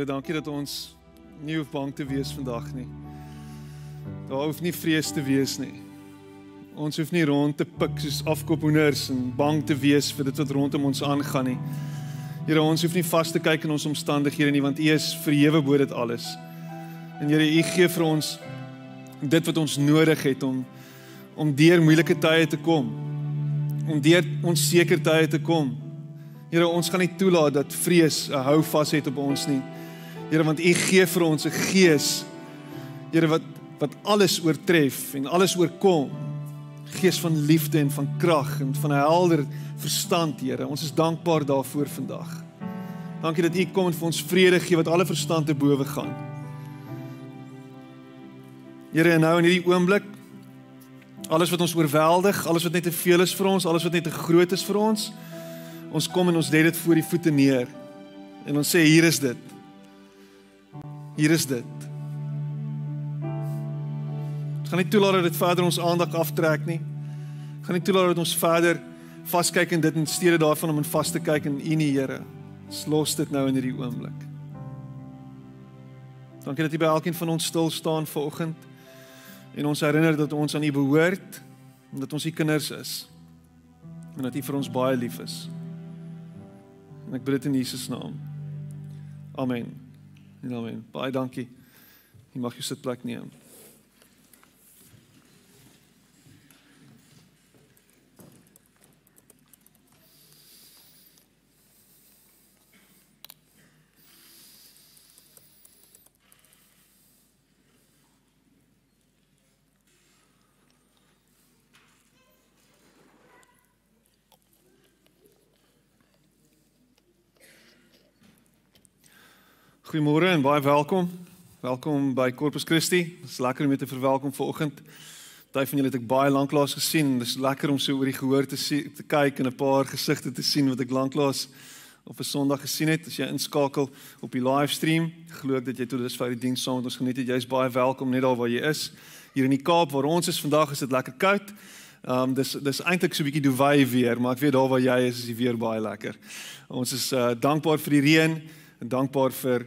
Here, dankie dat ons nie hoef bang te wees vandag nie. Daar hoef nie vrees te wees nie. Ons hoef nie rond te pik soos afkophoenders en bang te wees vir dit wat rondom ons aangaan nie. Here, ons hoef nie vas te kyk in ons omstandighede nie, want U is verhewe bo dit alles. En Here, U gee vir ons dit wat ons nodig het om om deur moeilike tye te kom. Om deur ons seker tye te kom. Here, ons gaan nie toelaat dat vrees 'n eh, hou vas het op ons nie. Here want U gee vir ons 'n gees. Here wat wat alles oortref en alles oorkom. Gees van liefde en van krag en van 'n helder verstand, Here. Ons is dankbaar daarvoor vandag. Dankie dat U kom en vir ons vrede gee wat alle verstand te bowe gaan. Here, nou in hierdie oomblik alles wat ons oorweldig, alles wat net te veel is vir ons, alles wat net te groot is vir ons. Ons kom en ons lê dit voor die voete neer. En ons sê hier is dit. Hier is dit. Ek gaan nie toelaat dat dit verder ons aandag aftrek nie. Ek gaan nie toelaat dat ons verder vaskyk in dit en steede daarvan om in vas te kyk in U nie, Here. Los dit nou in hierdie oomblik. Dankie dat jy by elkeen van ons stil staan vanoggend en ons herinner dat ons aan U behoort en dat ons U kinders is en dat U vir ons baie lief is. En ek bid dit in Jesus naam. Amen. Amen. Baie dankie. Jy mag jou sitplek neem. Goeiemôre en baie welkom. Welkom by Corpus Christi. Dit is lekker om julle te verwelkom vanoggend. Party van julle het ek baie lanklaas gesien. Dit is lekker om so oor die gehoor te sien, te kyk en 'n paar gesigte te sien wat ek lanklaas op 'n Sondag gesien het. As jy inskakel op die livestream, glo ek dat jy toe dis vir die diens saam met ons geniet het. Jy's baie welkom net daar waar jy is. Hier in die Kaap waar ons is vandag is dit lekker koud. Ehm um, dis dis eintlik so 'n bietjie doewy weer, maar ek weet daar waar jy is is die weer baie lekker. Ons is uh, dankbaar vir die reën en dankbaar vir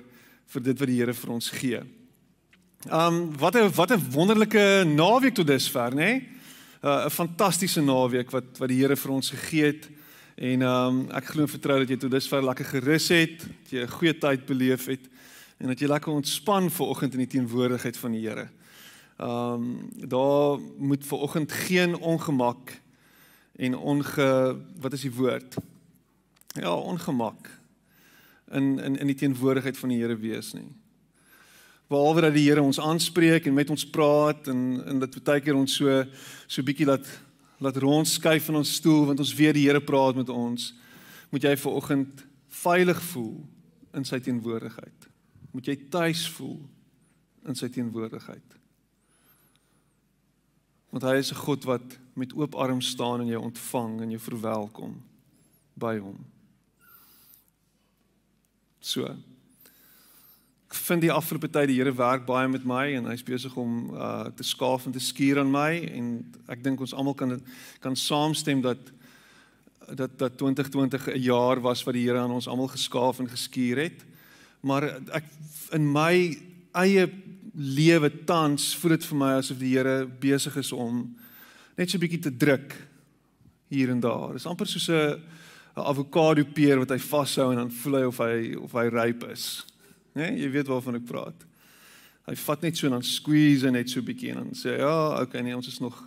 vir dit wat die Here vir ons gee. Um wat 'n wat 'n wonderlike naweek tot dusver, nê? Nee? 'n uh, fantastiese naweek wat wat die Here vir ons gegee het en um ek glo en vertrou dat jy tot dusver lekker gerus het, dat jy 'n goeie tyd beleef het en dat jy lekker ontspan ver oggend in die teenwoordigheid van die Here. Um daar moet ver oggend geen ongemak en onge wat is die woord? Ja, ongemak in in in die teenwoordigheid van die Here wees nie. Behalwe dat die Here ons aanspreek en met ons praat en en dit baie keer ons so so bietjie laat laat rondskuif in ons stoel want ons weet die Here praat met ons. Moet jy ver oggend veilig voel in sy teenwoordigheid. Moet jy tuis voel in sy teenwoordigheid. Want hy is 'n God wat met oop arms staan en jou ontvang en jou verwelkom by hom. So. Ek vind die afgelope tyd die Here werk baie met my en hy's besig om uh te skaaf en te skuur aan my en ek dink ons almal kan kan saamstem dat dat dat 2020 'n jaar was wat die Here aan ons almal geskaaf en geskuur het. Maar ek in my eie lewe tans voel dit vir my asof die Here besig is om net so 'n bietjie te druk hier en daar. Dit is amper soos 'n 'n avokado peer wat hy vashou en dan voel hy of hy of hy ryp is. Né? Nee, jy weet waarvan ek praat. Hy vat net so en dan squeeze en net so bietjie en dan sê ja, okay, nee, ons is nog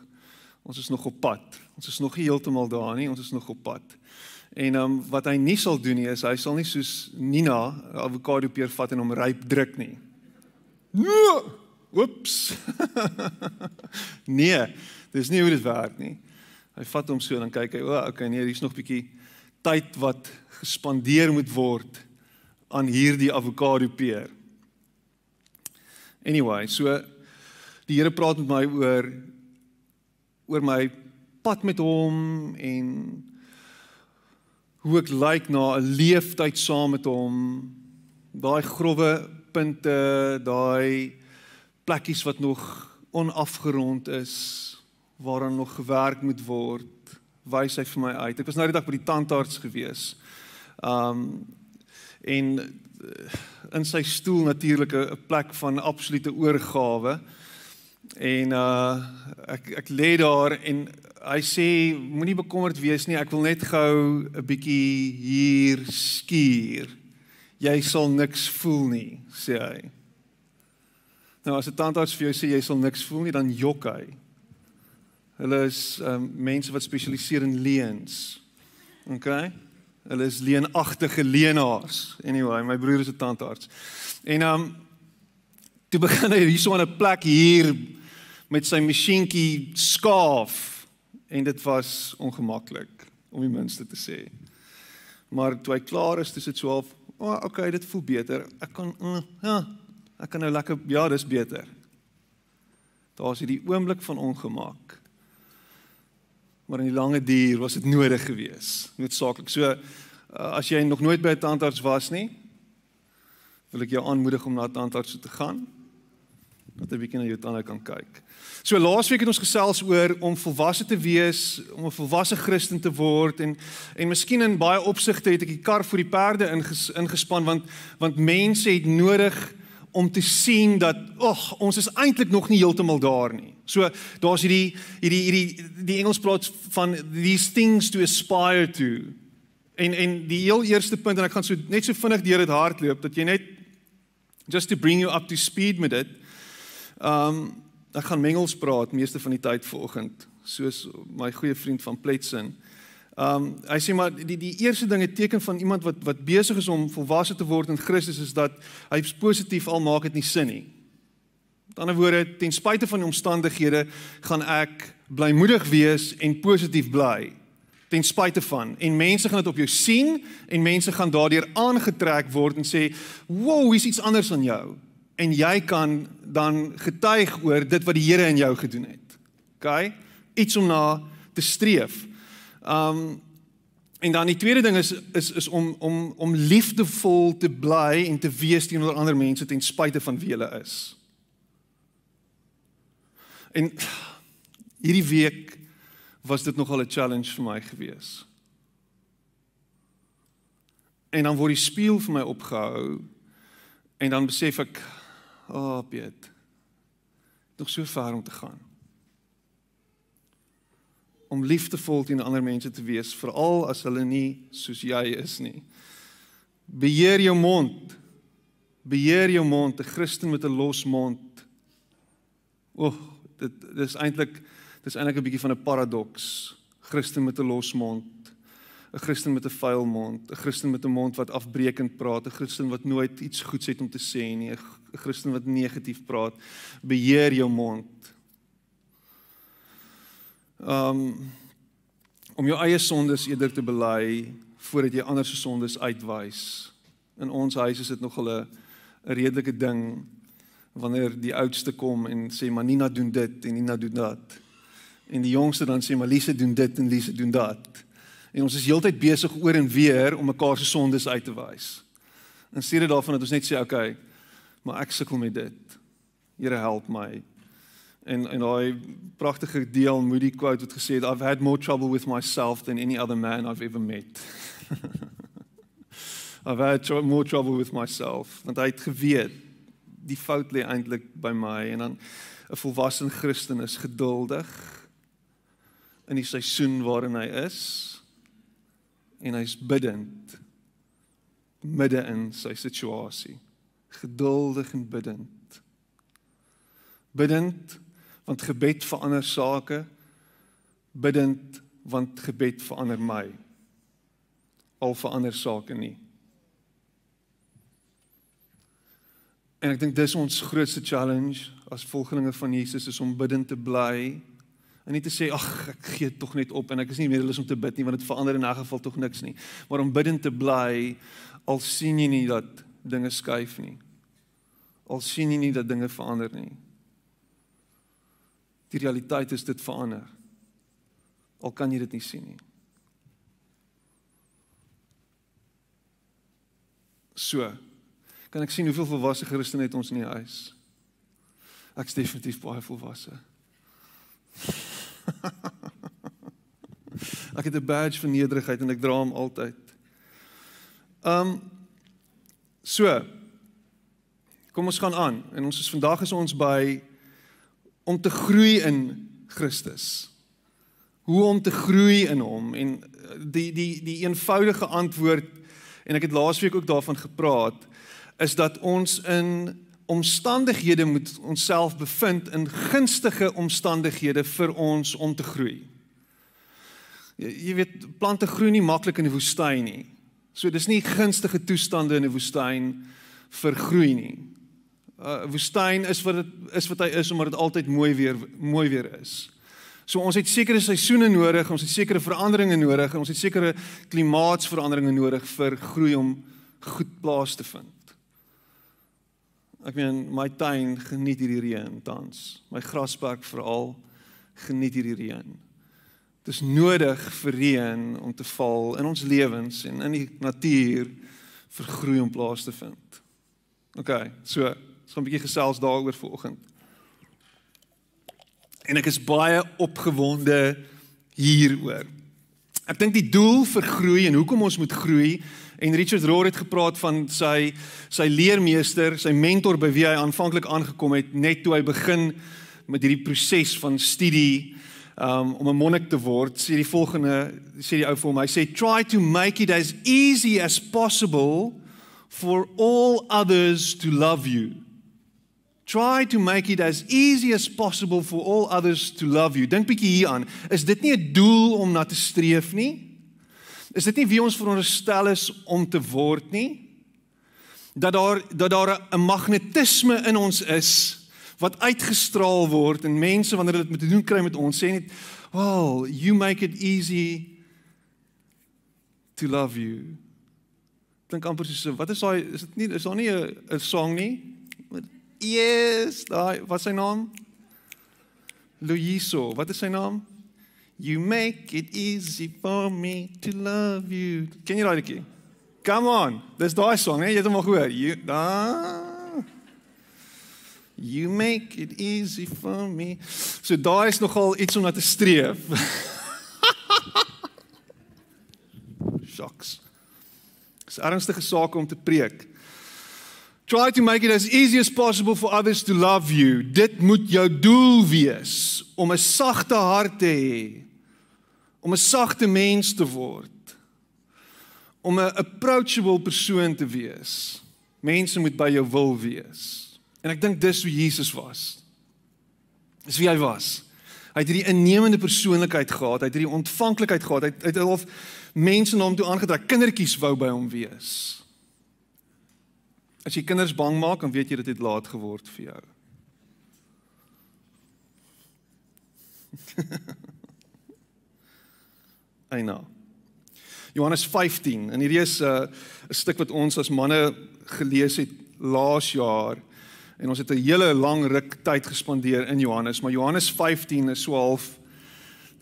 ons is nog op pad. Ons is nog nie heeltemal daar nie, ons is nog op pad. En ehm um, wat hy nie sal doen nie is hy sal nie soos Nina 'n avokado peer vat en hom ryp druk nie. Nee. Oeps. nee, dis nie hoe dit werk nie. Hy vat hom so en dan kyk hy, o, oh, okay, nee, hier's nog bietjie tyd wat gespandeer moet word aan hierdie avokado peer. Anyway, so die Here praat met my oor oor my pad met hom en hoe ek lyk na 'n leeftyd saam met hom. Daai growwe punte, daai plekkies wat nog onafgerond is, waaraan nog gewerk moet word wys hy vir my uit. Ek was nou die dag by die tandarts gewees. Um en eh, in sy stoel natuurlik 'n plek van absolute oorgawe. En uh ek ek lê daar en hy sê moenie bekommerd wees nie, ek wil net gou 'n bietjie hier skuur. Jy sal niks voel nie, sê hy. Nou as 'n tandarts vir jou sê jy sal niks voel nie, dan jok hy. Hulle is um, mense wat spesialiseer in leens. OK? Hulle is leenagtige leenaars. Anyway, my broer is 'n tandarts. En ehm um, toe begin hy hierso aan 'n plek hier met sy masjienkie skaaf en dit was ongemaklik om die minste te sê. Maar toe hy klaar is, dis dit so half, "O, oh, okay, dit voel beter. Ek kan uh, ja, ek kan nou lekker ja, dis beter." Daar's hierdie oomblik van ongemak maar in die lange duur was dit nodig gewees, noodsaaklik. So eh, as jy nog nooit by 'n tandarts was nie, wil ek jou aanmoedig om na 'n tandarts toe te gaan dat jy bietjie na jou tande kan kyk. So laasweek het ons gesels oor om volwasse te wees, om 'n volwasse Christen te word en en miskien in baie opsigte het ek die kar vir die perde inges, ingespan want want mense het nodig om te sien dat ag ons is eintlik nog nie heeltemal daar nie. So daar's hierdie hierdie hierdie die Engels praat van these things to aspire to. En en die heel eerste punt en ek gaan so net so vinnig deur dit hardloop dat jy net just to bring you up to speed met dit. Um ek gaan mengels praat meeste van die tyd vanoggend soos my goeie vriend van Pletsen. Ehm um, hy sê maar die die eerste ding 'n teken van iemand wat wat besig is om volwasse te word in Christus is dat hy positief al maak dit nie sin nie. Met ander woorde, ten spyte van die omstandighede gaan ek blymoedig wees en positief bly ten spyte van en mense gaan dit op jou sien en mense gaan daardeur aangetrek word en sê, "Wow, hier's iets anders aan jou." En jy kan dan getuig oor dit wat die Here in jou gedoen het. OK? Iets om na te streef. Um en dan die tweede ding is is is om om om liefdevol te bly en te wees teenoor ander mense ten spyte van wie hulle is. En hierdie week was dit nogal 'n challenge vir my gewees. En dan word die spieël vir my opgehou en dan besef ek, "Ag, oh Piet, nog so ver om te gaan." om liefdevol teen ander mense te wees, veral as hulle nie soos jy is nie. Beheer jou mond. Beheer jou mond, 'n Christen met 'n los mond. Oeg, dit dis eintlik dis eintlik 'n bietjie van 'n paradoks. Christen met 'n los mond, 'n Christen met 'n vuil mond, 'n Christen met 'n mond wat afbreekend praat, 'n Christen wat nooit iets goeds het om te sê nie, 'n Christen wat negatief praat. Beheer jou mond um om jou eie sondes eerder te bely voordat jy ander se sondes uitwys. In ons huis is dit nog 'n redelike ding wanneer die oudste kom en sê maar Nina doen dit en Nina doen dat. En die jongste dan sê maar Lise doen dit en Lise doen dat. En ons is heeltyd besig oor en weer om mekaar se sondes uit te wys. In steede daarvan dat ons net sê okay, maar ek sukkel met dit. Here help my en en daai pragtige deel Moody quote het gesê I've had more trouble with myself than any other man I've ever met. I've had tr more trouble with myself want hy het geweet die fout lê eintlik by my en dan 'n volwasse Christen is geduldig in die seisoen waarin hy is en hy's bidtend midde in sy situasie geduldig en bidtend bidtend want gebed verander sake bidend want gebed verander my al verander sake nie en ek dink dis ons grootste challenge as volgelinge van Jesus is om bidend te bly en nie te sê ag ek gee tog net op en ek is nie medelus om te bid nie want dit verander in 'n geval tog niks nie maar om bidend te bly al sien jy nie dat dinge skuif nie al sien jy nie dat dinge verander nie Die realiteit is dit verander. Al kan jy dit nie sien nie. So. Kan ek sien hoeveel volwasse Christene het ons in die huis? Ek's definitief baie volwasse. ek het 'n badge van nederigheid en ek dra hom altyd. Um so. Kom ons gaan aan en ons is vandag is ons by om te groei in Christus. Hoe om te groei in hom en eh, die die die eenvoudige antwoord en ek het laasweek ook daarvan gepraat is dat ons in omstandighede moet onsself bevind in gunstige omstandighede vir ons om te groei. Jy weet plante groei nie maklik in die woestyn nie. So dis nie gunstige toestande in 'n woestyn vir groei nie uh, woestyn is wat dit is wat hy is omdat dit altyd mooi weer mooi weer is. So ons het sekere seisoene nodig, ons het sekere veranderinge nodig en ons het sekere klimaatsveranderinge nodig vir groei om goed plaas te vind. Ek meen my tuin geniet hierdie reën tans. My graspark veral geniet hierdie reën. Dit is nodig vir reën om te val in ons lewens en in die natuur vir groei om plaas te vind. OK, so Ons gaan 'n bietjie gesels daaroor vanoggend. En ek is baie opgewonde hieroor. Ek dink die doel vir groei en hoekom ons moet groei en Richard Rohr het gepraat van sy sy leermeester, sy mentor by wie hy aanvanklik aangekom het net toe hy begin met hierdie proses van studie um, om 'n monnik te word. Sy die volgende sê die ou vir hom, hy sê try to make it as easy as possible for all others to love you. Try to make it as easy as possible for all others to love you. Dink bietjie hieraan. Is dit nie 'n doel om na te streef nie? Is dit nie wie ons veronderstel is om te word nie? Dat daar dat daar 'n magnetisme in ons is wat uitgestraal word en mense wanneer hulle dit met te doen kry met ons sê net, "Well, you make it easy to love you." Dink amper so, wat is daai is dit nie is daar nie 'n song nie? Matthäus, daai wat sy naam Luiso, wat is sy naam? You make it easy for me to love you. Ken jy daai liedjie? Come on. Dis daai song, hè? Jy het hom al gehoor. You da You make it easy for me. So daai is nogal iets om na te streef. Shocks. Dis ernstige sake om te preek. Try to make it as easy as possible for others to love you. Dit moet jou doel wees om 'n sagte hart te hê. Om 'n sagte mens te word. Om 'n approachable persoon te wees. Mense moet by jou wil wees. En ek dink dis hoe Jesus was. Dis wie hy was. Hy het hierdie innemende persoonlikheid gehad. Hy het hierdie ontvanklikheid gehad. Hy het, hy het mense na hom toe aangetrek. Kindertjies wou by hom wees. As jy kinders bang maak, dan weet jy dit het laat geword vir jou. Ai nou. Johannes 15 en hierdie is 'n uh, stuk wat ons as manne gelees het laas jaar en ons het 'n hele lang ruk tyd gespandeer in Johannes, maar Johannes 15 is so half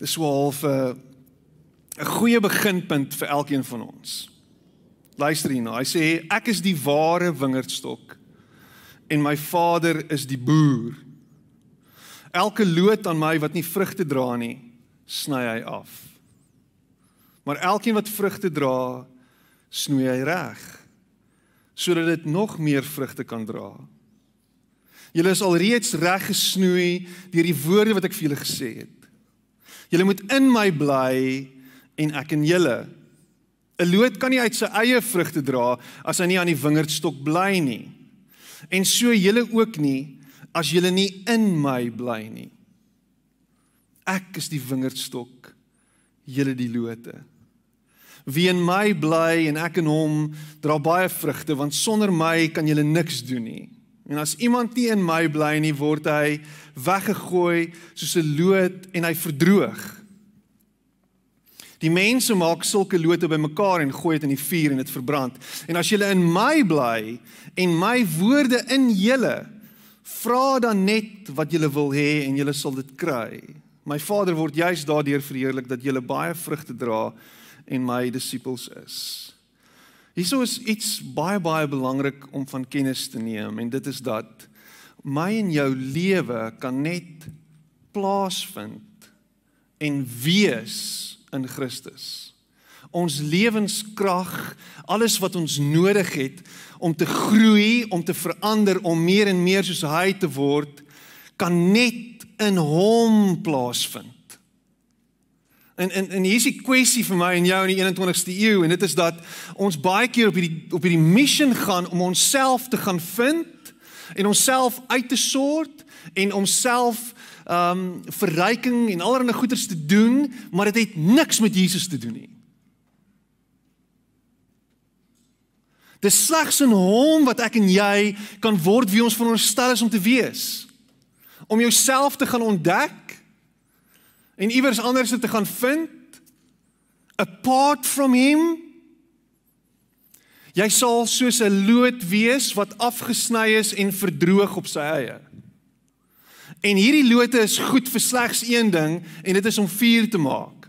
dis so half 'n uh, goeie beginpunt vir elkeen van ons. Luister hierna. Hy sê ek is die ware wingerdstok en my Vader is die boer. Elke loot aan my wat nie vrugte dra nie, sny hy af. Maar elkeen wat vrugte dra, snoei hy reg sodat dit nog meer vrugte kan dra. Julle is alreeds reg gesnoei deur die woorde wat ek vir julle gesê het. Julle moet in my bly en ek in julle. 'n Loot kan nie uit sy eie vrugte dra as hy nie aan die wingerdstok bly nie. En so julle ook nie as julle nie in my bly nie. Ek is die wingerdstok, julle die lote. Wie in my bly en ek in hom, dra baie vrugte want sonder my kan julle niks doen nie. En as iemand nie in my bly nie, word hy weggegooi soos 'n loot en hy verdroog. Die mense maak sulke lote bymekaar en gooi dit in die vuur en dit verbrand. En as julle in my bly en my woorde in julle, vra dan net wat julle wil hê en julle sal dit kry. My Vader word juis daardeur verheerlik dat julle baie vrugte dra en my disippels is. Hierso is iets baie baie belangrik om van kennis te neem en dit is dat my en jou lewe kan net plaasvind en wees in Christus. Ons lewenskrag, alles wat ons nodig het om te groei, om te verander, om meer en meer soos hy te word, kan net in hom plaasvind. En en en hier is die kwessie vir my en jou in die 21ste eeu en dit is dat ons baie keer op hierdie op hierdie missie gaan om onsself te gaan vind en onsself uit te sort en homself ehm um, verryking en allerlei goederes te doen, maar dit het, het niks met Jesus te doen nie. Dis slegs in hom wat ek en jy kan word wie ons veronderstel is om te wees. Om jouself te gaan ontdek en iewers anders te gaan vind apart from him. Jy sal soos 'n loot wees wat afgesny is en verdroog op sy eie. En hierdie lote is goed vir slegs een ding en dit is om vuur te maak.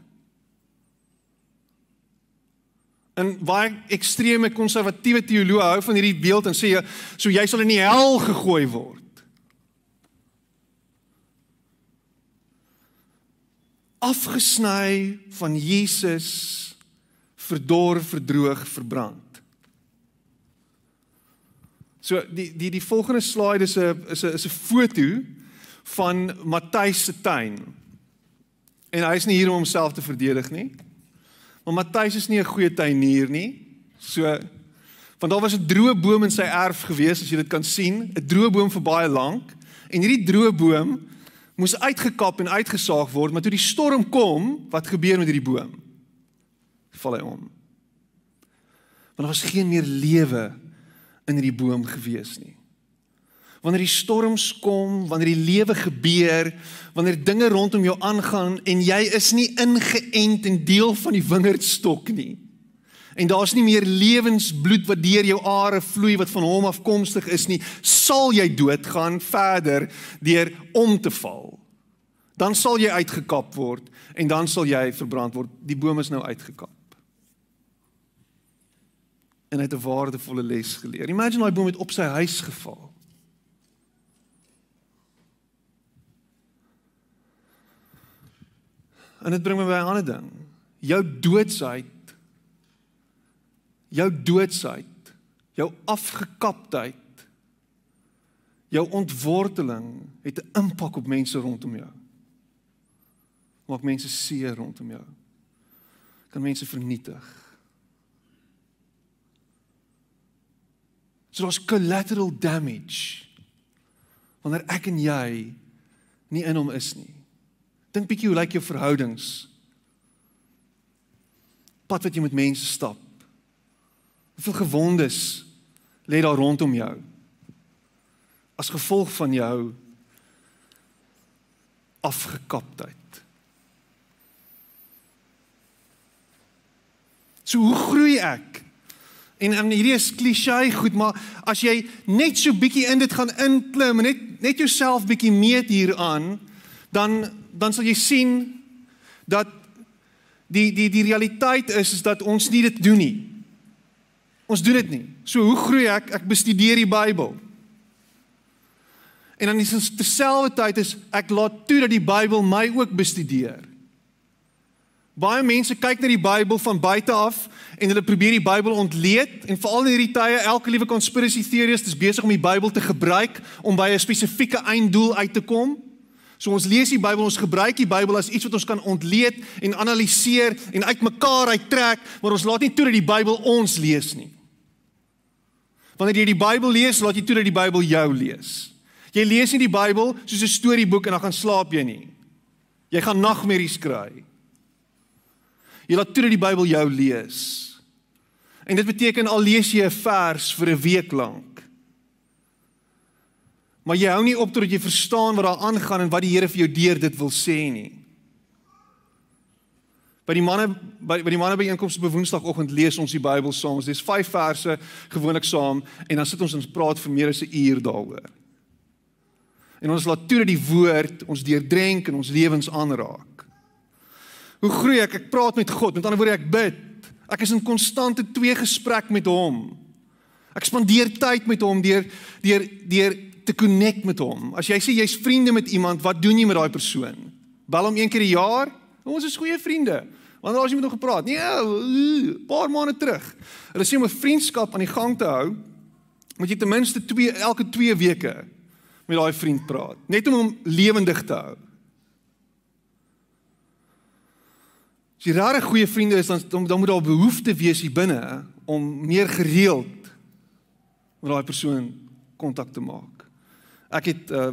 En baie ekstreeme konservatiewe teoloë hou van hierdie beeld en sê jy so jy sal in die hel gegooi word. Afgesny van Jesus verdor, verdroog, verbrand. So die die die volgende slide is 'n is 'n is 'n foto van Matthys se tuin. En hy is nie hier om homself te verdedig nie. Maar Matthys is nie 'n goeie tuinier nie. So want daar was 'n droë boom in sy erf gewees as jy dit kan sien, 'n droë boom vir baie lank en hierdie droë boom moes uitgekap en uitgesaag word, maar toe die storm kom, wat gebeur met hierdie boom? Val hy om. Want daar was geen meer lewe in hierdie boom gewees nie wanneer die storms kom, wanneer die lewe gebeur, wanneer dinge rondom jou aangaan en jy is nie ingeënt en deel van die wingerdstok nie. En daar's nie meer lewensbloed wat deur jou are vloei wat van hom afkomstig is nie, sal jy doodgaan verder deur om te val. Dan sal jy uitgekap word en dan sal jy verbrand word. Die boom is nou uitgekap. En hy het 'n waardevolle les geleer. Imagine daai boom het op sy huis geval. En dit bring my by 'n ander ding. Jou doodsheid. Jou doodsheid. Jou afgekapteheid. Jou ontworteling het 'n impak op mense rondom jou. Maak mense seer rondom jou. Kan mense vernietig. So daar's collateral damage wanneer ek en jy nie in hom is nie. Dink bietjie hoe lyk jou verhoudings? Pad wat jy met mense stap. Hoeveel gewondes lê daar rondom jou? As gevolg van jou afgekaptheid. So hoe groei ek? En en hierdie is klisjé goed, maar as jy net so bietjie in dit gaan inklim en net net jouself bietjie meet hieraan, dan dan sal jy sien dat die die die realiteit is is dat ons nie dit doen nie. Ons doen dit nie. So hoe groei ek? Ek bestudeer die Bybel. En dan is dit terselfde tyd is ek laat toe dat die Bybel my ook bestudeer. Baie mense kyk na die Bybel van buite af en hulle probeer die Bybel ontleed en veral in hierdie tye elke liewe konspirasie teorieë is besig om die Bybel te gebruik om by 'n spesifieke einddoel uit te kom. So ons lees die Bybel, ons gebruik die Bybel as iets wat ons kan ontleed en analiseer en uitmekaar uittrek, maar ons laat nie toe dat die Bybel ons lees nie. Wanneer jy die Bybel lees, laat jy toe dat die Bybel jou lees. Jy lees nie die Bybel soos 'n storieboek en dan gaan slaap jy nie. Jy gaan nagmerries kry. Jy laat toe dat die Bybel jou lees. En dit beteken al lees jy 'n vers vir 'n week lank. Maar jy hou nie op totdat jy verstaan wat daar aangaan en wat die Here vir jou deur dit wil sê nie. By die manne by by die manne by einkoms op Woensdagoggend lees ons die Bybel saam. Dit is 5 verse gewoonlik saam en dan sit ons en praat vir meer as 'n uur daaroor. En ons laat toe dat die woord ons deurdrenk en ons lewens aanraak. Hoe groei ek? Ek praat met God. Met ander woorde, ek bid. Ek is in konstante twee gesprek met hom. Ek spandeer tyd met hom deur deur deur te connect met hom. As jy sê jy's vriende met iemand, wat doen jy met daai persoon? Bel hom een keer 'n jaar? Ons is goeie vriende. Wanneer laas jy met hom gepraat? Nee, 'n paar maande terug. Hulle sê om 'n vriendskap aan die gang te hou, moet jy ten minste 2 elke 2 weke met daai vriend praat, net om hom lewendig te hou. As jy rare goeie vriende is, dan dan moet daar behoefte wees hier binne om meer gereeld met daai persoon kontak te maak. Ek het uh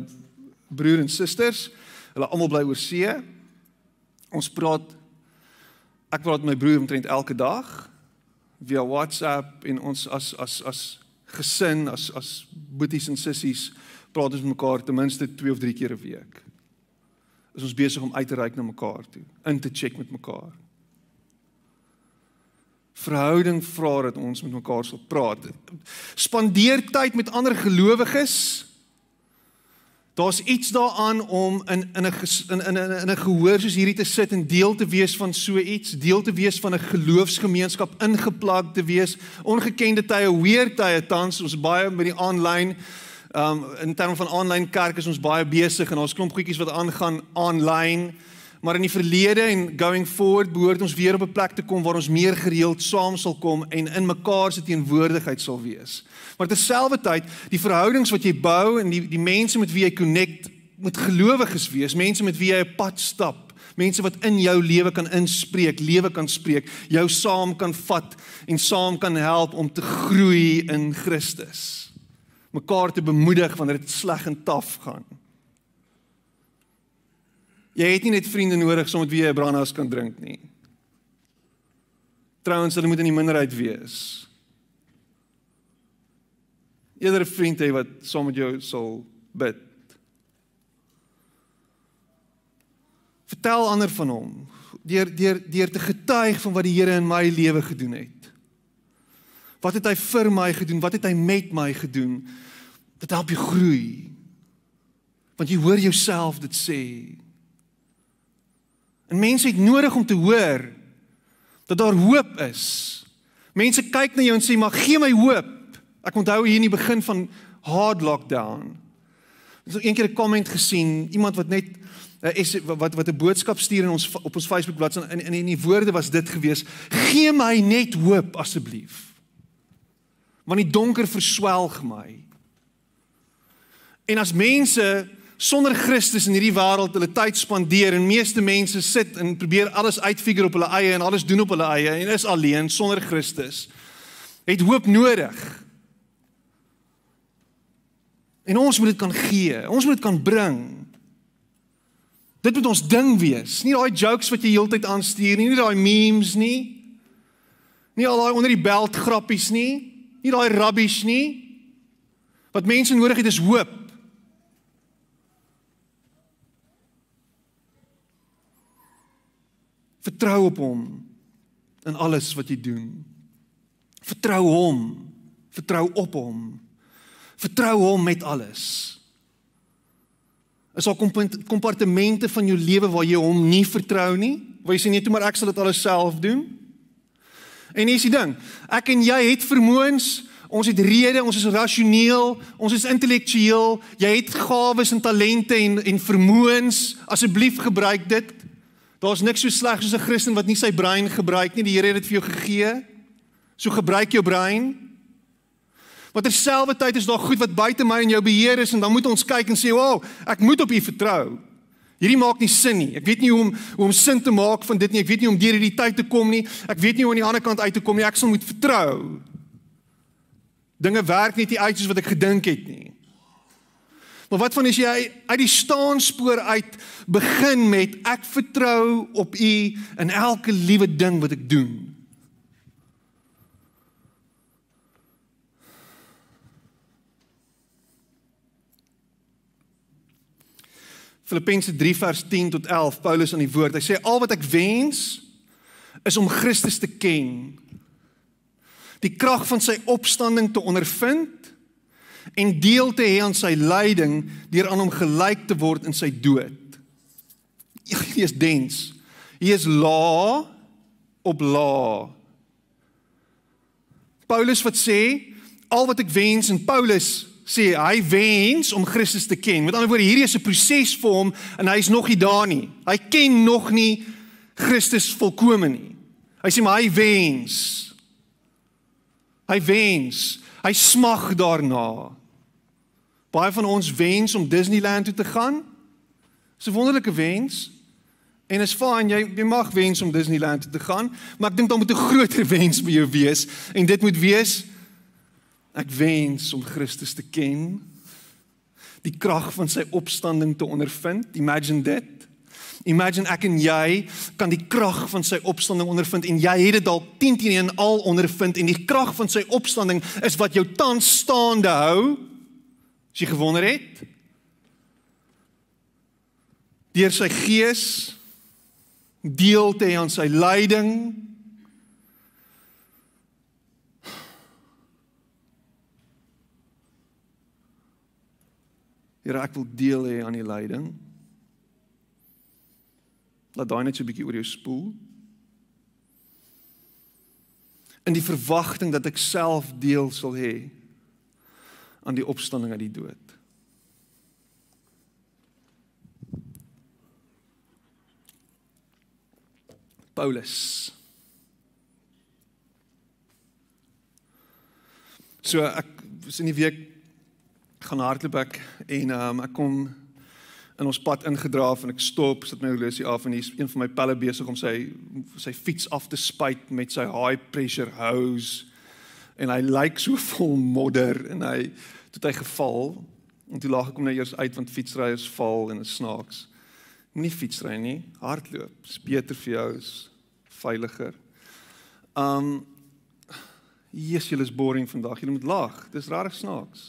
broer en susters. Hulle almal bly oor see. Ons praat ek praat met my broer omtrent elke dag via WhatsApp en ons as as as gesin, as as boeties en sissies praat ons mekaar ten minste 2 of 3 keer 'n week. Is ons besig om uit te reik na mekaar toe, in te check met mekaar. Verhouding vra dat ons met mekaar sal praat. Spandeer tyd met ander gelowiges Daar's iets daaraan om in in 'n in 'n in 'n gehoor soos hierdie te sit en deel te wees van so iets, deel te wees van 'n geloofsgemeenskap ingeplak te wees. Ongekende tye, weer tye tans, ons baie by die aanlyn. Um in terme van aanlyn kerk is ons baie besig en ons klomp goedjies wat aangaan aanlyn. Maar in die verlede en going forward behoort ons weer op 'n plek te kom waar ons meer gereeld saam sal kom en in mekaar se teenwoordigheid sal wees. Maar terselfdertyd, die verhoudings wat jy bou en die die mense met wie jy connect, moet gelowiges wees, mense met wie jy 'n pad stap, mense wat in jou lewe kan inspreek, lewe kan spreek, jou saam kan vat en saam kan help om te groei in Christus. Mekaar te bemoedig wanneer dit sleg en taaf gaan. Jy het nie net vriende nodig sodat jy 'n brandhaus kan drink nie. Trouens, hulle moet in die minderheid wees eerder 'n vriend hê wat saam met jou sal bid. Vertel ander van hom deur deur deur te getuig van wat die Here in my lewe gedoen het. Wat het hy vir my gedoen? Wat het hy met my gedoen? Dit help jou groei. Want jy hoor jouself dit sê. En mense het nodig om te hoor dat daar hoop is. Mense kyk na jou en sê maar gee my hoop. Ek onthou hier in die begin van hard lockdown. Ons het eendag 'n komment gesien, iemand wat net is wat wat 'n boodskap stuur in ons op ons Facebook bladsy in in in die woorde was dit gewees: "Gee my net hoop asseblief." Want die donker verswelg my. En as mense sonder Christus in hierdie wêreld hulle tyd spandeer en meeste mense sit en probeer alles uitfigure op hulle eie en alles doen op hulle eie en is alleen sonder Christus, het hoop nodig. En ons moet dit kan gee. Ons moet dit kan bring. Dit moet ons ding wees. Nie daai jokes wat jy heeltyd aanstuur nie, nie daai memes nie. Nie al daai onder die belt grappies nie, nie daai rubbish nie. Wat mense nodig het is hoop. Vertrou op hom in alles wat jy doen. Vertrou hom. Vertrou op hom. Vertrou hom met alles. Is daar kompartemente van jou lewe waar jy hom nie vertrou nie? Waar jy sê nee, toe maar ek sal dit alles self doen? En hier is die ding. Ek en jy het vermoëns, ons het rede, ons is rasioneel, ons is intellektueel. Jy het gawes en talente en en vermoëns. Asseblief gebruik dit. Daar's niks so sleg soos 'n Christen wat nie sy brein gebruik nie. Die Here het dit vir jou gegee. So gebruik jou brein. Wat terselfdertyd is daar goed wat buite my en jou beheer is en dan moet ons kyk en sê, "Wow, ek moet op U vertrou." Hierdie maak nie sin nie. Ek weet nie hoe om hoe om sin te maak van dit nie. Ek weet nie hoe om deur hierdie tyd te kom nie. Ek weet nie hoe aan die ander kant uit te kom nie. Ek sal moet vertrou. Dinge werk net nie uit soos wat ek gedink het nie. Maar wat van as jy uit die staanspoor uit begin met ek vertrou op U in elke liewe ding wat ek doen? Filippense 3 vers 10 tot 11 Paulus aan die woord. Hy sê al wat ek wens is om Christus te ken. Die krag van sy opstanding te ondervind en deel te hê aan sy lyding deur aan hom gelyk te word in sy dood. Hy is dens. Hy is la op la. Paulus wat sê al wat ek wens en Paulus sê hy wens om Christus te ken. Met ander woorde, hierdie is 'n proses vir hom en hy is nog nie daar nie. Hy ken nog nie Christus volkome nie. Hy sê maar hy wens. Hy wens. Hy smag daarna. Baie van ons wens om Disneyland toe te gaan. Dis 'n wonderlike wens. En is fyn, jy jy mag wens om Disneyland toe te gaan, maar ek dink daar moet 'n groter wens vir jou wees en dit moet wees Ek wens om Christus te ken. Die krag van sy opstanding te ondervind. Imagine that. Imagine ek en jy kan die krag van sy opstanding ondervind en jy het dit dalk 10 teen 1 al ondervind en die krag van sy opstanding is wat jou tans staande hou. As jy gewonder het. Deur sy gees deel te aan sy lyding Here ek wil deel hê aan die lyding. Laat daai net so 'n bietjie oor jou spoel. In die verwagting dat ek self deel sal hê aan die opstanding uit die dood. Paulus. So ek was in die week gaan hardloop ek en um, ek kom in ons pad ingedraaf en ek stop, sit my horlosie af en hier's een van my pelle besig om sy sy fiets af te spuit met sy high pressure hose en hy lyk so vol modder en hy het hy geval en toe laag ek hom nou eers uit want fietsryers val en is snaaks. Moenie fietsry nie, hardloop. Dis beter vir jou, is veiliger. Um ehm, Jesus, julle is boring vandag. Julle moet lag. Dis rarig snaaks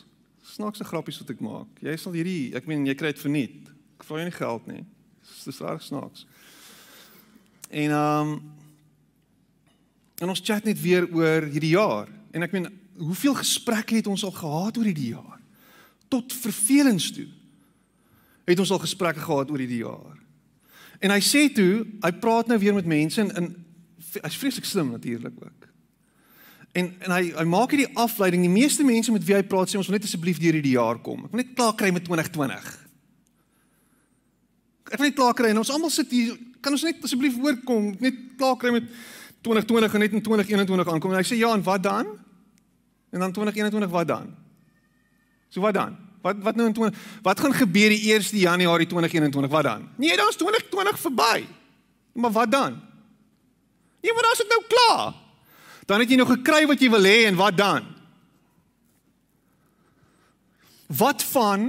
snaakse grappies wat ek maak. Jy sal hierdie, ek meen jy kry dit verniet. Ek vra jou nie geld nie. Dit is reg snaaks. En ehm um, en ons chat net weer oor hierdie jaar. En ek meen, hoeveel gesprekke het ons al gehad oor hierdie jaar? Tot vervelings toe. Het ons al gesprekke gehad oor hierdie jaar. En hy sê toe, hy praat nou weer met mense en in hy's vreeslik slim natuurlik ook. En en hy hy maak hierdie afleiding. Die meeste mense met wie hy praat sê ons wil net asseblief deur hierdie jaar kom. Ek wil net klaar kry met 2020. Ek wil net klaar kry en ons almal sit hier, kan ons net asseblief hoor kom, net klaar kry met 2020 en net in 2021 aankom. En hy sê ja, en wat dan? En dan 2021 wat dan? So wat dan? Wat wat nou in 20 Wat gaan gebeur die 1ste Januarie 2021? Wat dan? Nee, dan is 2020 verby. Maar wat dan? Nee, maar dan is dit nou klaar. Dan het jy nog gekry wat jy wil hê en wat dan? Wat van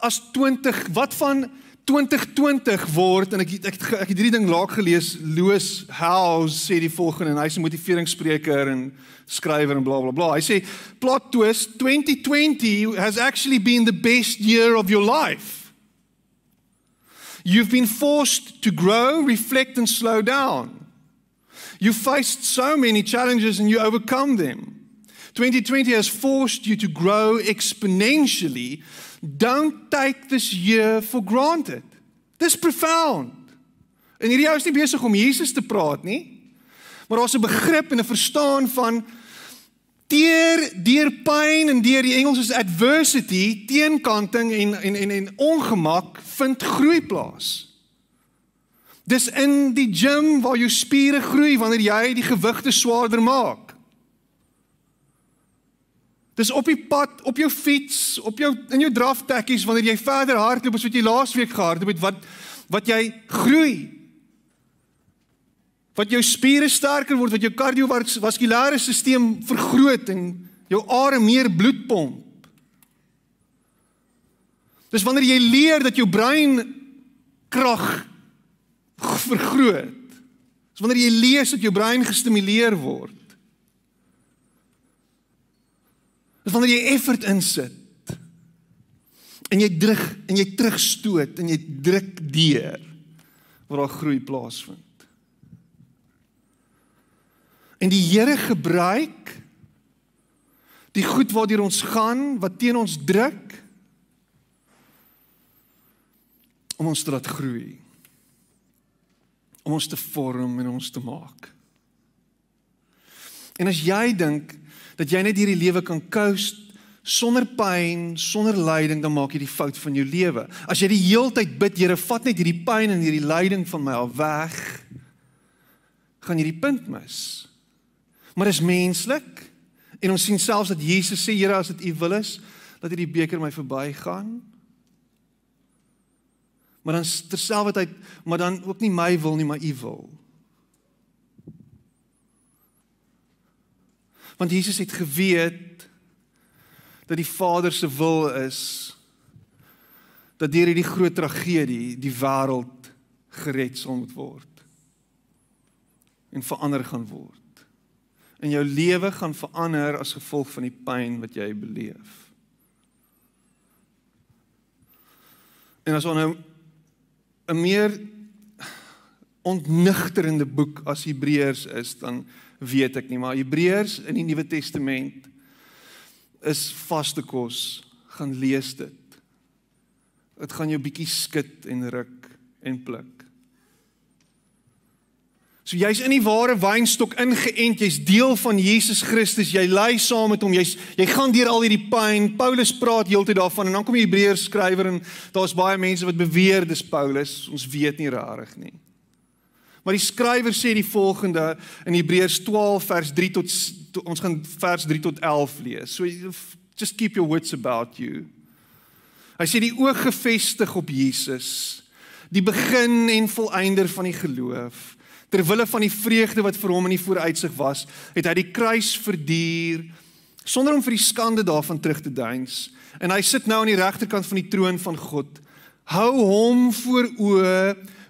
as 20 wat van 2020 word en ek ek ek het hierdie ding laak gelees Loos House sê die volgende en hy's 'n motiveringsspreker en skrywer en blablabla. Bla, bla. Hy sê plot twist 2020 has actually been the best year of your life. You've been forced to grow, reflect and slow down. You faced so many challenges and you overcome them. 2020 has forced you to grow exponentially. Don't take this year for granted. Dis profound. En hierdie ou is nie besig om Jesus te praat nie, maar daar's 'n begrip en 'n verstaan van teer deur pyn en deur die Engels is adversity, teenkanting en en en en ongemak vind groei plaas. Dis in die gim waar jou spiere groei wanneer jy die gewigte swaarder maak. Dis op die pad, op jou fiets, op jou in jou draftekkies wanneer jy verder hardloop as wat jy laasweek gehardloop het wat wat jy groei. Wat jou spiere sterker word, wat jou kardiovaskulêre stelsel vergroot en jou are meer bloed pomp. Dis wanneer jy leer dat jou brein krag vergroot. Dis so wanneer jy lees dat jou brein gestimuleer word. Dis so wanneer jy effort insit. En jy druk en jy terugstoot en jy druk deur waar daar groei plaasvind. En die Here gebruik die goed waardeur ons gaan wat teen ons druk om ons te laat groei om ons te vorm en ons te maak. En as jy dink dat jy net hierdie lewe kan coast sonder pyn, sonder lyding, dan maak jy die fout van jou lewe. As jy die heeltyd bid, Here, vat net hierdie pyn en hierdie lyding van my af weg, gaan jy die punt mis. Maar dit is menslik. En ons sien selfs dat Jesus sê, Here, as dit U wil is, dat hierdie beker my verbygaan. Maar dan terselfdertyd, maar dan ook nie my wil nie, maar u wil. Want Jesus het geweet dat die Vader se wil is dat deur hierdie groot tragedie die wêreld gered sal moet word en verander gaan word. In jou lewe gaan verander as gevolg van die pyn wat jy beleef. En as ons nou 'n meer ontnigterende boek as Hebreërs is, dan weet ek nie, maar Hebreërs in die Nuwe Testament is vaste kos. Gaan lees dit. Dit gaan jou bietjie skud en ruk en pluk. So jy's in die ware wynstok ingeënt, jy's deel van Jesus Christus, jy ly saam met hom, jy's jy gaan deur al hierdie pyn. Paulus praat heeltyd daarvan en dan kom die Hebreërs skrywer en daar's baie mense wat beweer dis Paulus, ons weet nie regtig nie. Maar die skrywer sê die volgende in Hebreërs 12 vers 3 tot to, ons gaan vers 3 tot 11 lees. So just keep your wits about you. Hy sê die oog gefestig op Jesus, die begin en volëinder van die geloof Ter wille van die vreugde wat vir hom in die vooruitsig was, het hy die kruis verduur sonder om vir die skande daarvan terug te deins. En hy sit nou aan die regterkant van die troon van God. Hou hom voor o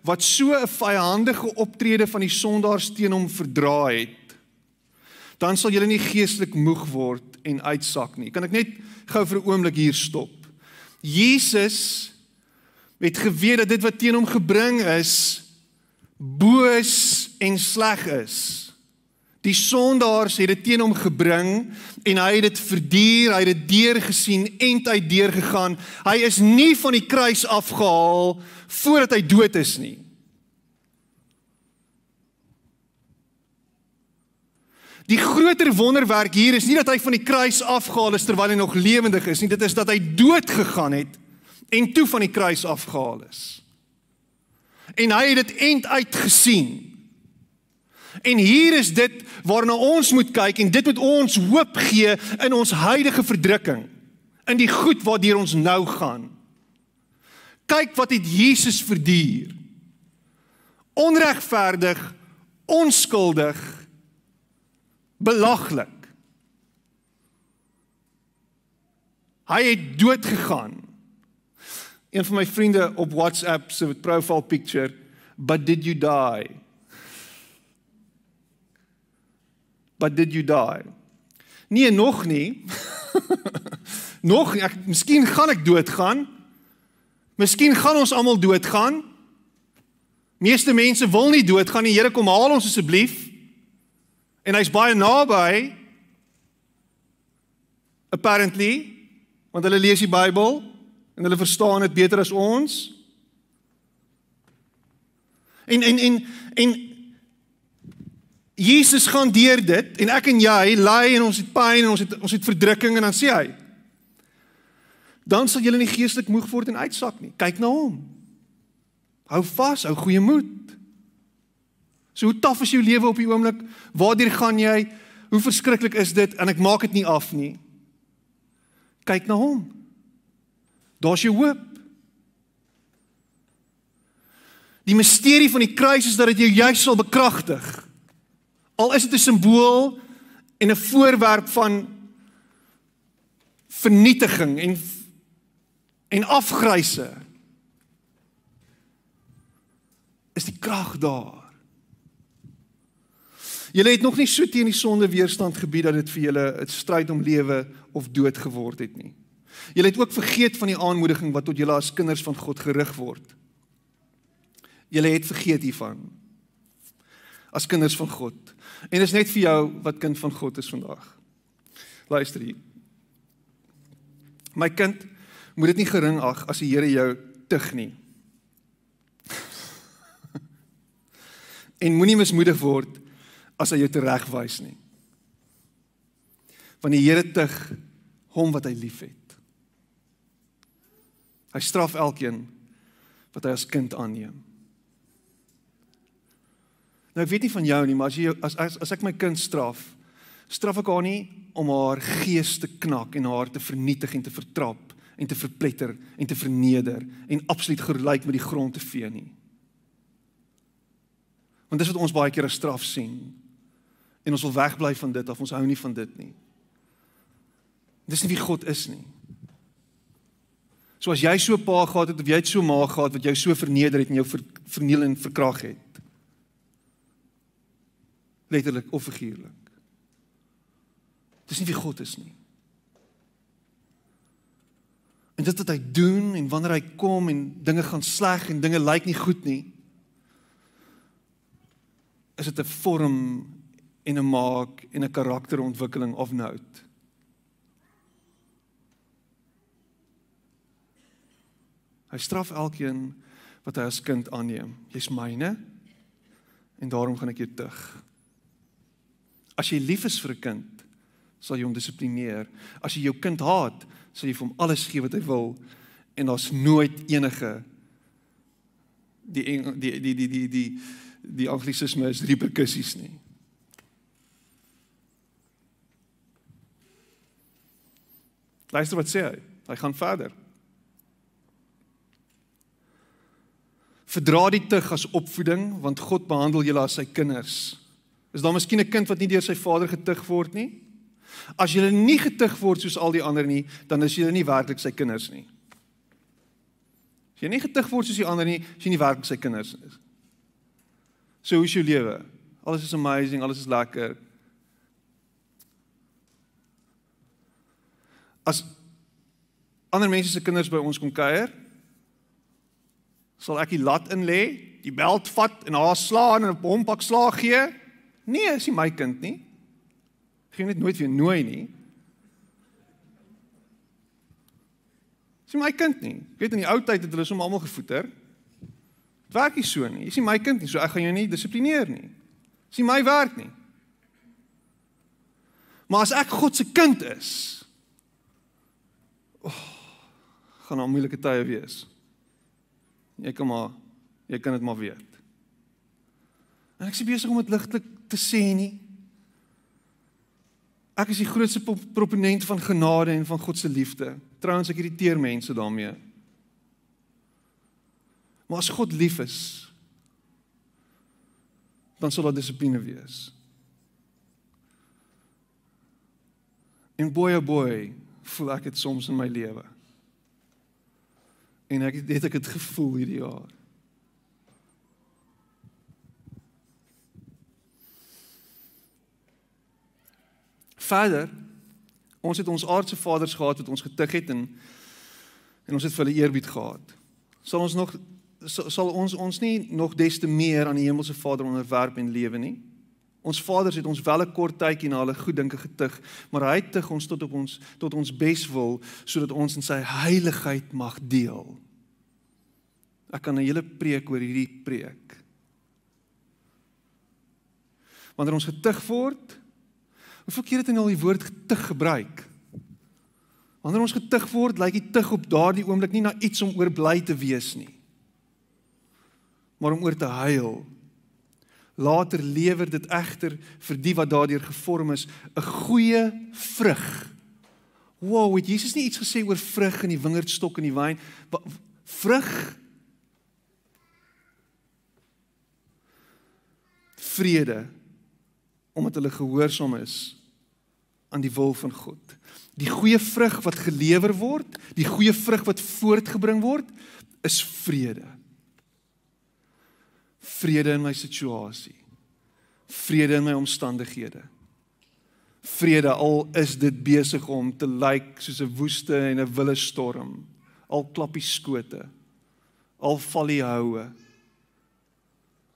wat so 'n vyhandige optrede van die sondaars teen hom verdra het. Dan sal julle nie geestelik moeg word en uitsak nie. Kan ek net gou vir 'n oomblik hier stop? Jesus het geweet dat dit wat teen hom gebring is boos en sleg is. Die sondaars het dit teen hom gebring en hy het dit verduur, hy het dit deurgesien en uit deurgegaan. Hy is nie van die kruis afgehaal voordat hy dood is nie. Die groter wonderwerk hier is nie dat hy van die kruis afgehaal is terwyl hy nog lewendig is nie, dit is dat hy dood gegaan het en toe van die kruis afgehaal is. En hy het dit end uit gesien. En hier is dit waarna ons moet kyk en dit moet ons hoop gee in ons huidige verdrukking, in die goed waartoe ons nou gaan. Kyk wat het Jesus verduur. Onregverdig, onskuldig, belaglik. Hy het dood gegaan. Een van my vriende op WhatsApp se so profile picture, "But did you die?" "But did you die?" Nee, nog nie. nog, ek miskien gaan ek doodgaan. Miskien gaan ons almal doodgaan. Meeste mense wil nie doodgaan nie. Here kom haal ons asseblief. En hy's baie naby. Apparently, want hulle lees die Bybel en hulle verstaan dit beter as ons. En en en en Jesus gaan deur dit en ek en jy ly en ons het pyn en ons het ons het verdrukking en dan sê hy dan sal julle nie geestelik moeg word en uitsak nie. Kyk na hom. Hou vas, hou goeie moed. So hoe taaf is jou lewe op hierdie oomblik? Waardeur gaan jy? Hoe verskriklik is dit en ek maak dit nie af nie. Kyk na hom. Daar's jou hoop. Die misterie van die kruis is dat dit jou juis sal bekragtig. Al is dit 'n simbool en 'n voorwerp van vernietiging en en afgryse. Is die krag daar? Julle het nog nie so teen die sonde weerstand gebied dat dit vir julle 'n stryd om lewe of dood geword het nie. Julle het ook vergeet van die aanmoediging wat tot julle as kinders van God gerig word. Julle het vergeet hiervan. As kinders van God. En is net vir jou wat kind van God is vandag. Luister hier. My kind, moet dit nie gering ag as die Here jou tug nie. en moenie mismoedig word as hy jou teregwys nie. Want die Here tug hom wat hy liefhet. Hy straf elkeen wat hy as kind aanneem. Nou ek weet nie van jou nie, maar as jy as as, as ek my kind straf, straf ek haar nie om haar gees te knak en haar te vernietig en te vertrap en te verpletter en te verneder en absoluut gelyk met die grond te vee nie. Want dis wat ons baie keer as straf sien. En ons wil wegbly van dit of ons hou nie van dit nie. Dis nie wie God is nie. So as jy so pa gehad het of jy het so ma gehad wat jou so verneder het en jou ver, verniel en verkrag het. Letterlik of figuurlik. Dis nie wie God is nie. En dit wat hy doen en wanneer hy kom en dinge gaan sleg en dinge lyk nie goed nie. Is dit 'n vorm en 'n maak en 'n karakterontwikkeling of note? Hy straf elkeen wat hy as kind aanneem. Jy's myne en daarom gaan ek jou tug. As jy lief is vir 'n kind, sal jy hom dissiplineer. As jy jou kind haat, sal jy vir hom alles gee wat hy wil en daar's nooit enige die die die die die die die anglisisme is reperkusies nie. Luister wat sê hy. Hy gaan verder. Verdra die tug as opvoeding, want God behandel julle as sy kinders. Is daar miskien 'n kind wat nie deur sy vader getug word nie? As julle nie getug word soos al die ander nie, dan is julle nie werklik sy kinders nie. As jy nie getug word soos die ander nie, is jy nie werklik sy kinders nie. So hoe is jou lewe? Alles is amazing, alles is lekker. As ander mense se kinders by ons kom kuier, sal ek die lat in lê, die beld vat en haar slaan en 'n bompak slaag gee? Nee, is nie my kind nie. Gien dit nooit weer nooi nie. Is nie my kind nie. Ek weet in die ou tyd het hulle so almal gevoeter. Dit werk nie so nie. Is nie my kind nie, so ek gaan jou nie dissiplineer nie. Is nie my werk nie. Maar as ek God se kind is, oh, gaan daar moeilike tye wees. Jy kan maar jy kan dit maar weet. En ek is besig om dit ligtelik te sê nie. Ek is die grootste proponent van genade en van God se liefde. Trouens ek irriteer mense daarmee. Maar as God lief is, dan sal daar dissipline wees. En boy, oh boy, voel ek dit soms in my lewe. En ek het ek het gevoel hierdie jaar. Vader, ons het ons aardse vaders gehad wat ons getuig het en en ons het vir hulle eerbied gehad. Sal ons nog sal ons ons nie nog des te meer aan die hemelse Vader onderwerp en lewe nie? Ons Vader het ons wel 'n kort tydjie na hulle goeddinke getuig, maar hy tuig ons tot op ons tot ons bes wil sodat ons in sy heiligheid mag deel. Ek kan 'n hele preek oor hierdie preek. Wanneer ons getuig word, hoeveel keer het hy al die woord getuig gebruik? Wanneer ons getuig word, lyk die tug op daardie oomblik nie na iets om oor bly te wees nie. Maar om oor te huil. Later lewer dit egter vir die wat daardeur gevorm is 'n goeie vrug. Wow, het Jesus nie iets gesê oor vrug in die wingerdstok en die wyn? Vrug? Vrede omdat hulle gehoorsaam is aan die wil van God. Die goeie vrug wat gelewer word, die goeie vrug wat voortgebring word, is vrede. Vrede in my situasie. Vrede in my omstandighede. Vrede al is dit besig om te lyk like, soos 'n woeste en 'n wille storm. Al klappie skote. Al val die houe.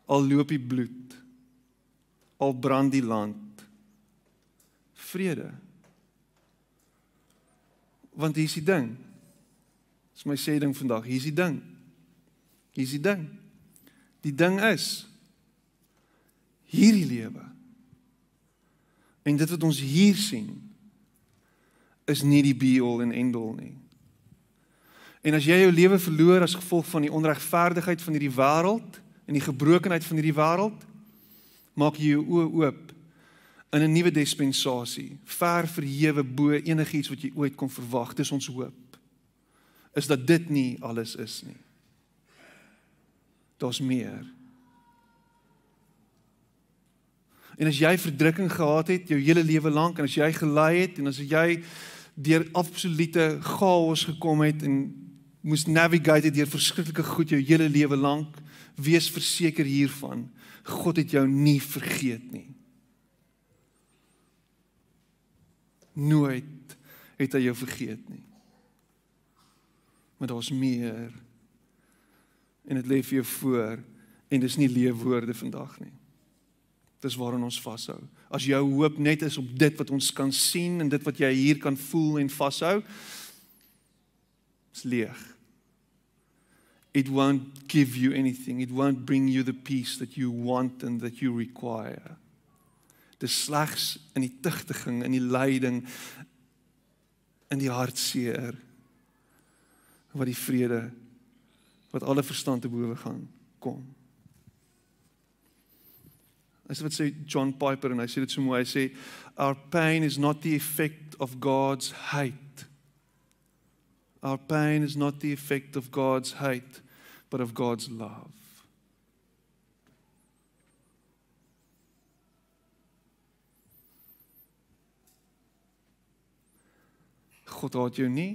Al loop die bloed. Al brand die land. Vrede. Want hier's die ding. Dis my sê ding vandag. Hier's die ding. Hier's die ding. Hier Die ding is hierdie lewe en dit wat ons hier sien is nie die be all en end all nie. En as jy jou lewe verloor as gevolg van die onregverdigheid van hierdie wêreld en die gebrokenheid van hierdie wêreld, maak jy jou oë oop in 'n nuwe dispensasie, ver verhewe bo enigiets wat jy ooit kon verwag. Dis ons hoop. Is dat dit nie alles is nie. Daar's meer. En as jy verdrukking gehad het jou hele lewe lank en as jy gelei het en as jy deur absolute chaos gekom het en moes navigate deur verskriklike goed jou hele lewe lank, wees verseker hiervan, God het jou nie vergeet nie. Nooit het hy jou vergeet nie. Maar daar's meer en dit lê vir jou voor en dis nie leefwoorde vandag nie. Dis waaraan ons vashou. As jou hoop net is op dit wat ons kan sien en dit wat jy hier kan voel en vashou, is leeg. It won't give you anything. It won't bring you the peace that you want and that you require. Dis slegs in die tugtiging, in die lyding, in die hartseer wat die vrede wat alle verstand te bowe gaan kom. Dit wat sê John Piper en hy sê dit so mooi hy sê our pain is not the effect of God's hate. Our pain is not the effect of God's hate but of God's love. God haat jou nie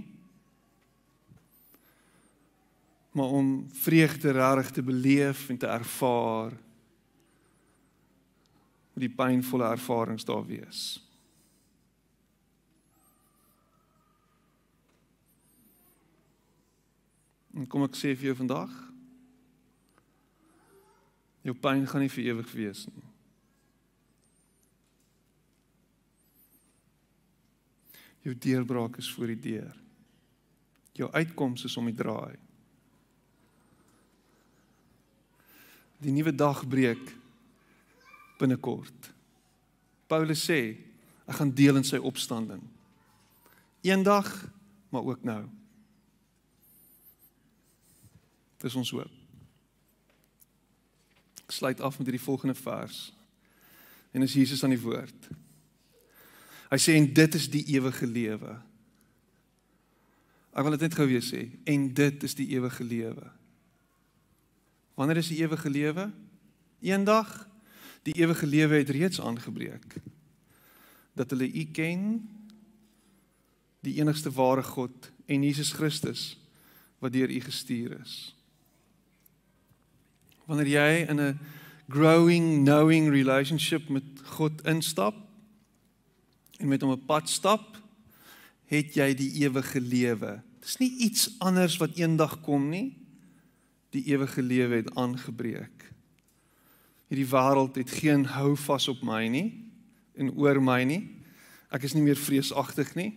maar om vreugde regtig te beleef en te ervaar met die pynvolle ervarings daar wees. En kom ek sê vir jou vandag jou pyn gaan nie vir ewig wees nie. Jou deurbraak is voor die deur. Jou uitkoms is om die draai. Die nuwe dag breek binnekort. Paulus sê, ek gaan deel in sy opstanding. Eendag, maar ook nou. Dis ons hoop. Ek sluit af met hierdie volgende vers. En is Jesus aan die woord. Hy sê en dit is die ewige lewe. Ek wil dit net gou weer sê en dit is die ewige lewe. Wanneer is die ewige lewe? Eendag die ewige lewe het reeds aangebreek. Dat hulle U ken, die enigste ware God en Jesus Christus wat deur U gestuur is. Wanneer jy in 'n growing knowing relationship met God instap en met hom 'n pad stap, het jy die ewige lewe. Dis nie iets anders wat eendag kom nie die ewige lewe het aangebreek. Hierdie wêreld het geen hou vas op my nie en oor my nie. Ek is nie meer vreesagtig nie.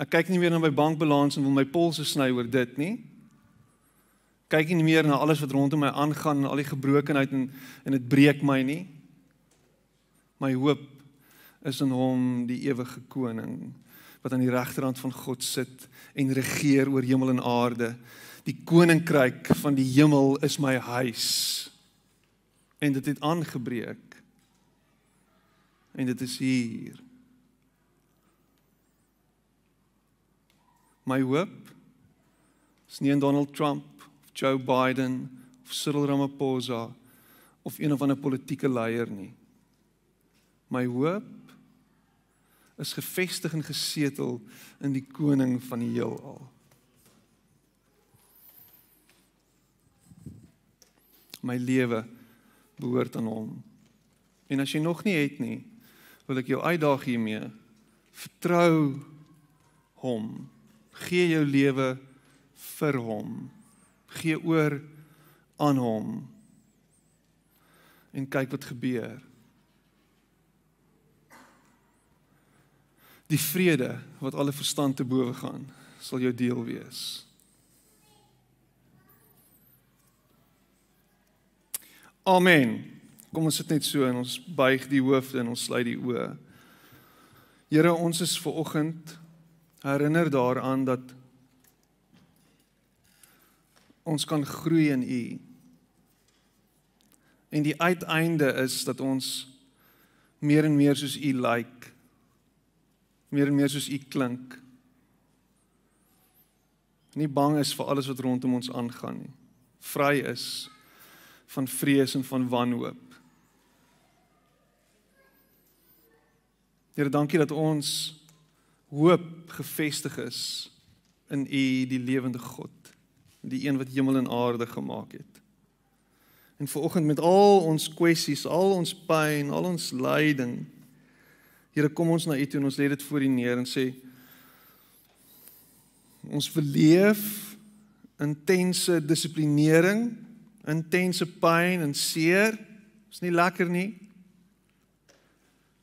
Ek kyk nie meer na my bankbalans en wil my polse sny oor dit nie. Kyk nie meer na alles wat rondom my aangaan en al die gebrokenheid en en dit breek my nie. My hoop is in hom, die ewige koning wat aan die regterhand van God sit en regeer oor hemel en aarde die koninkryk van die hemel is my huis. En dit het aangebreek. En dit is hier. My hoop is nie in Donald Trump of Joe Biden of Cyril Ramaphosa of een of ander politieke leier nie. My hoop is gefestig en gesetel in die koning van die heelal. my lewe behoort aan hom. En as jy nog nie het nie, wil ek jou uitdaag hiermee. Vertrou hom. Gee jou lewe vir hom. Gee oor aan hom. En kyk wat gebeur. Die vrede wat alle verstand te bowe gaan, sal jou deel wees. Amen. Kom ons sit net so en ons buig die hoofde en ons sluit die oë. Here, ons is ver oggend herinner daaraan dat ons kan groei in U. En die uiteinde is dat ons meer en meer soos U lyk. Like, meer en meer soos U klink. Nie bang is vir alles wat rondom ons aangaan nie. Vry is van vrees en van wanhoop. Here, dankie dat ons hoop gefestig is in U, die lewende God, die een wat hemel en aarde gemaak het. En vanoggend met al ons kwessies, al ons pyn, al ons lyding, Here, kom ons na U toe en ons lê dit voor U neer en sê ons verleef intense dissiplinering intense pyn en seer. Is nie lekker nie.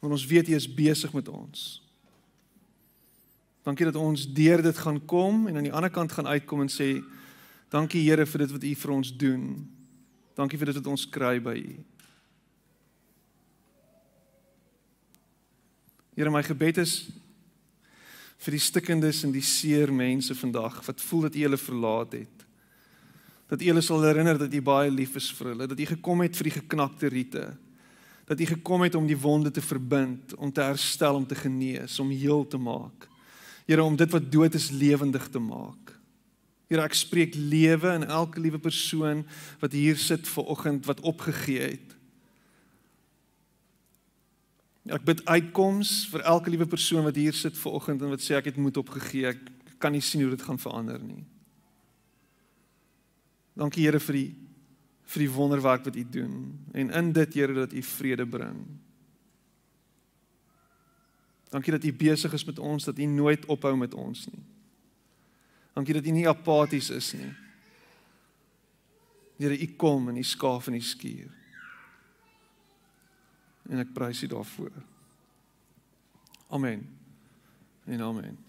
Want ons weet jy is besig met ons. Dankie dat ons deur dit gaan kom en aan die ander kant gaan uitkom en sê dankie Here vir dit wat U vir ons doen. Dankie vir dit wat ons kry by U. Here my gebed is vir die stikkendes en die seer mense vandag wat voel dat U hulle verlaat het dat U hulle sal herinner dat U baie lief is vir hulle, dat U gekom het vir die geknakte riete, dat U gekom het om die wonde te verbind, om te herstel, om te genees, om heel te maak. Here, om dit wat dood is lewendig te maak. Here, ek spreek lewe in elke liewe persoon wat hier sit ver oggend wat opgegee het. Ek bid uitkoms vir elke liewe persoon wat hier sit ver oggend en wat sê ek het moed opgegee. Ek kan nie sien hoe dit gaan verander nie. Dankie Here vir die vir die wonderwerk wat U doen en in dit Here dat U vrede bring. Dankie dat U besig is met ons, dat U nooit ophou met ons nie. Dankie dat U nie apaties is nie. Here, U kom en U skaaf en U skuur. En ek prys U daarvoor. Amen. En amen.